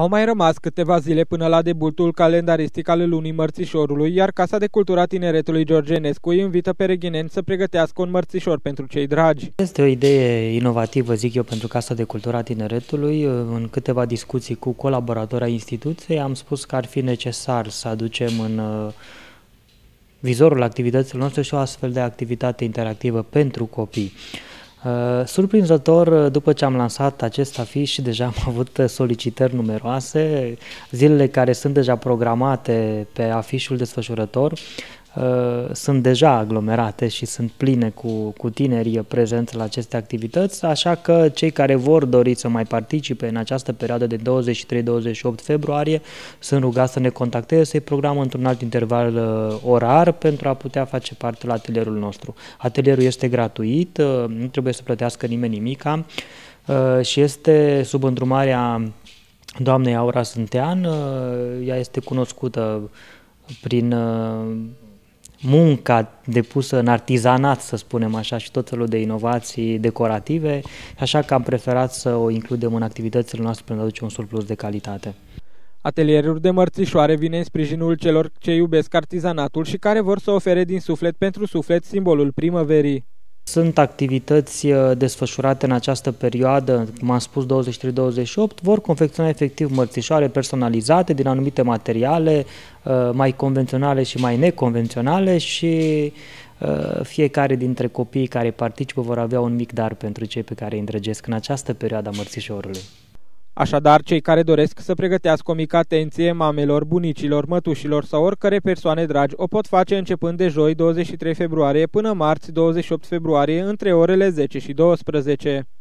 Au mai rămas câteva zile până la debutul calendaristic al lunii mărțișorului, iar Casa de Cultura Tineretului Georgenescu îi invită pe reghineni să pregătească un mărțișor pentru cei dragi. Este o idee inovativă, zic eu, pentru Casa de Cultura Tineretului. În câteva discuții cu colaboratora instituției am spus că ar fi necesar să aducem în uh, vizorul activităților noastre și o astfel de activitate interactivă pentru copii. Uh, surprinzător, uh, după ce am lansat acest afiș, deja am avut uh, solicitări numeroase, zilele care sunt deja programate pe afișul desfășurător Uh, sunt deja aglomerate și sunt pline cu, cu tineri prezenți la aceste activități, așa că cei care vor dori să mai participe în această perioadă de 23-28 februarie sunt rugați să ne contacteze, să-i programăm într-un alt interval uh, orar pentru a putea face parte la atelierul nostru. Atelierul este gratuit, uh, nu trebuie să plătească nimeni nimica și este sub îndrumarea doamnei Aura Sântean. Ea este cunoscută prin munca depusă în artizanat, să spunem așa, și tot felul de inovații decorative, așa că am preferat să o includem în activitățile noastre pentru a aduce un surplus de calitate. Atelierul de mărțișoare vine în sprijinul celor ce iubesc artizanatul și care vor să ofere din suflet pentru suflet simbolul primăverii. Sunt activități uh, desfășurate în această perioadă, cum am spus, 23-28, vor confecționa efectiv mărțișoare personalizate din anumite materiale, uh, mai convenționale și mai neconvenționale și uh, fiecare dintre copiii care participă vor avea un mic dar pentru cei pe care îi îndrăgesc în această perioadă a mărțișorului. Așadar, cei care doresc să pregătească o mică atenție mamelor, bunicilor, mătușilor sau oricare persoane dragi o pot face începând de joi 23 februarie până marți 28 februarie între orele 10 și 12.